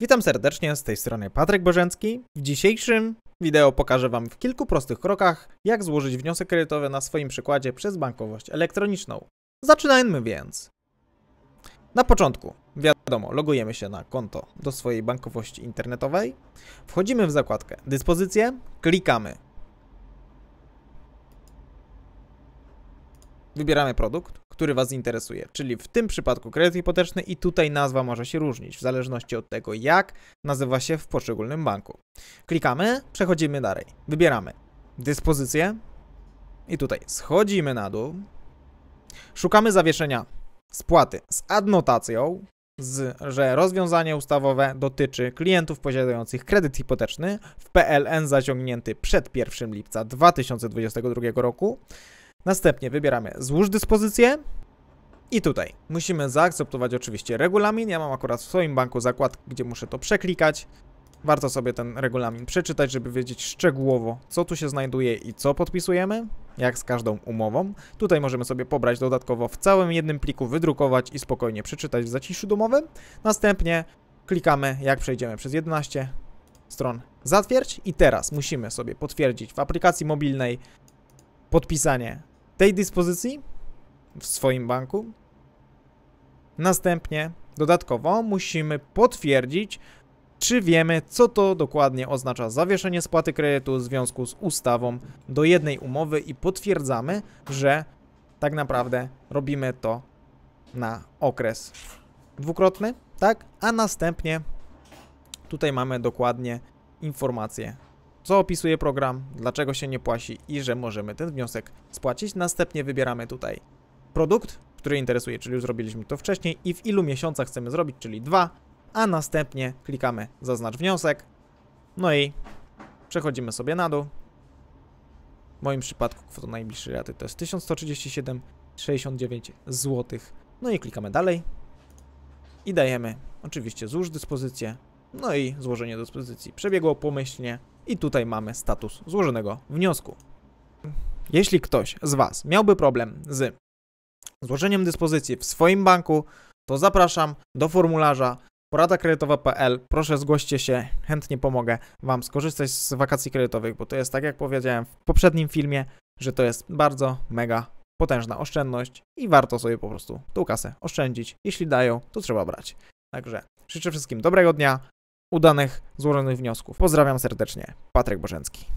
Witam serdecznie, z tej strony Patryk Bożencki. W dzisiejszym wideo pokażę Wam w kilku prostych krokach, jak złożyć wniosek kredytowy na swoim przykładzie przez bankowość elektroniczną. Zaczynajmy więc. Na początku, wiadomo, logujemy się na konto do swojej bankowości internetowej, wchodzimy w zakładkę Dyspozycje, klikamy. Wybieramy produkt, który Was interesuje, czyli w tym przypadku kredyt hipoteczny i tutaj nazwa może się różnić w zależności od tego, jak nazywa się w poszczególnym banku. Klikamy, przechodzimy dalej, wybieramy dyspozycję i tutaj schodzimy na dół, szukamy zawieszenia spłaty z adnotacją, z, że rozwiązanie ustawowe dotyczy klientów posiadających kredyt hipoteczny w PLN zaciągnięty przed 1 lipca 2022 roku Następnie wybieramy złóż dyspozycję i tutaj musimy zaakceptować oczywiście regulamin. Ja mam akurat w swoim banku zakład, gdzie muszę to przeklikać. Warto sobie ten regulamin przeczytać, żeby wiedzieć szczegółowo, co tu się znajduje i co podpisujemy, jak z każdą umową. Tutaj możemy sobie pobrać dodatkowo w całym jednym pliku, wydrukować i spokojnie przeczytać w zaciszu domowym. Następnie klikamy, jak przejdziemy przez 11 stron, zatwierdź i teraz musimy sobie potwierdzić w aplikacji mobilnej podpisanie tej dyspozycji w swoim banku. Następnie dodatkowo musimy potwierdzić, czy wiemy, co to dokładnie oznacza zawieszenie spłaty kredytu w związku z ustawą do jednej umowy i potwierdzamy, że tak naprawdę robimy to na okres dwukrotny, tak? A następnie tutaj mamy dokładnie informację co opisuje program, dlaczego się nie płaci i że możemy ten wniosek spłacić. Następnie wybieramy tutaj produkt, który interesuje, czyli już zrobiliśmy to wcześniej i w ilu miesiącach chcemy zrobić, czyli dwa, a następnie klikamy zaznacz wniosek, no i przechodzimy sobie na dół. W moim przypadku kwota najbliższej raty to jest 1137,69 zł. No i klikamy dalej i dajemy oczywiście złóż dyspozycję, no i złożenie dyspozycji przebiegło pomyślnie i tutaj mamy status złożonego wniosku. Jeśli ktoś z Was miałby problem z złożeniem dyspozycji w swoim banku, to zapraszam do formularza poradakredytowa.pl. Proszę zgłoście się, chętnie pomogę Wam skorzystać z wakacji kredytowych, bo to jest tak jak powiedziałem w poprzednim filmie, że to jest bardzo mega potężna oszczędność i warto sobie po prostu tą kasę oszczędzić. Jeśli dają, to trzeba brać. Także życzę wszystkim dobrego dnia, udanych złożonych wniosków. Pozdrawiam serdecznie. Patryk Bożencki.